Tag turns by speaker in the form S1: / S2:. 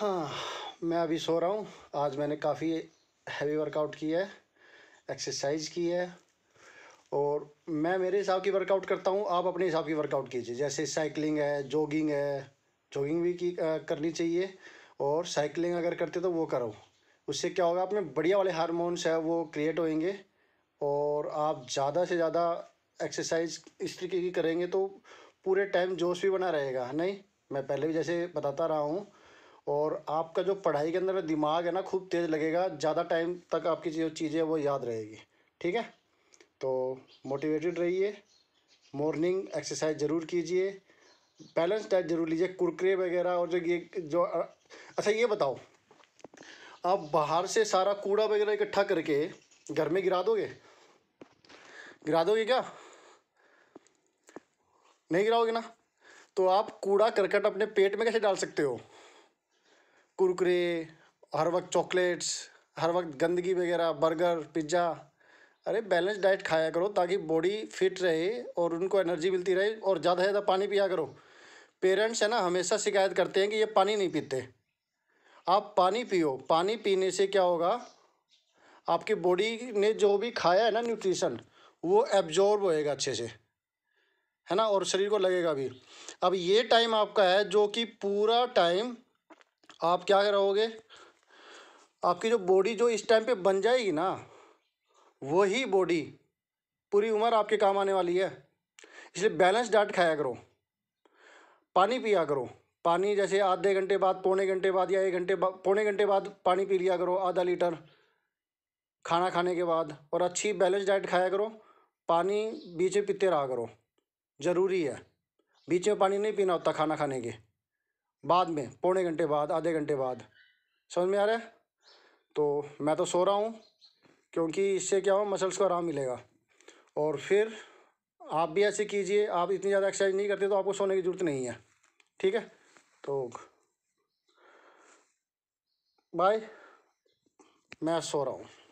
S1: हाँ मैं अभी सो रहा हूँ आज मैंने काफ़ी हैवी वर्कआउट किया है एक्सरसाइज की है और मैं मेरे हिसाब की वर्कआउट करता हूँ आप अपने हिसाब की वर्कआउट कीजिए जैसे साइकिलिंग है जॉगिंग है जॉगिंग भी की आ, करनी चाहिए और साइकिलिंग अगर करते तो वो करो उससे क्या होगा आप में बढ़िया वाले हारमोन्स है वो क्रिएट होएंगे और आप ज़्यादा से ज़्यादा एक्सरसाइज इस तरीके की करेंगे तो पूरे टाइम जोश भी बना रहेगा नहीं मैं पहले भी जैसे बताता रहा हूँ और आपका जो पढ़ाई के अंदर दिमाग है ना खूब तेज़ लगेगा ज़्यादा टाइम तक आपकी जो चीज़ें वो याद रहेगी ठीक है तो मोटिवेटेड रहिए मॉर्निंग एक्सरसाइज ज़रूर कीजिए बैलेंस डाइट ज़रूर लीजिए कुरकरे वगैरह और जो ये जो अच्छा ये बताओ आप बाहर से सारा कूड़ा वगैरह इकट्ठा करके घर में गिरा दोगे गिरा दोगे क्या नहीं गिराओगे ना तो आप कूड़ा करकट अपने पेट में कैसे डाल सकते हो कुरकुरे हर वक्त चॉकलेट्स हर वक्त गंदगी वगैरह बर्गर पिज्ज़ा अरे बैलेंस डाइट खाया करो ताकि बॉडी फिट रहे और उनको एनर्जी मिलती रहे और ज़्यादा से ज़्यादा पानी पिया करो पेरेंट्स है ना हमेशा शिकायत करते हैं कि ये पानी नहीं पीते आप पानी पियो पानी पीने से क्या होगा आपकी बॉडी ने जो भी खाया है ना न्यूट्रिशन वो एब्जॉर्ब होएगा अच्छे से है ना और शरीर को लगेगा भी अब ये टाइम आपका है जो कि पूरा टाइम आप क्या रहोगे आपकी जो बॉडी जो इस टाइम पे बन जाएगी ना वही बॉडी पूरी उम्र आपके काम आने वाली है इसलिए बैलेंस डाइट खाया करो पानी पिया करो पानी जैसे आधे घंटे बाद पौने घंटे बाद या एक घंटे बाद पौने घंटे बाद पानी पी लिया करो आधा लीटर खाना खाने के बाद और अच्छी बैलेंस डाइट खाया करो पानी बीच में पीते रहा करो ज़रूरी है बीच में पानी नहीं पीना होता खाना खाने के बाद में पौने घंटे बाद आधे घंटे बाद समझ में आ रहा है तो मैं तो सो रहा हूँ क्योंकि इससे क्या हो मसल्स को आराम मिलेगा और फिर आप भी ऐसे कीजिए आप इतनी ज़्यादा एक्सरसाइज नहीं करते तो आपको सोने की ज़रूरत नहीं है ठीक है तो बाय मैं सो रहा हूँ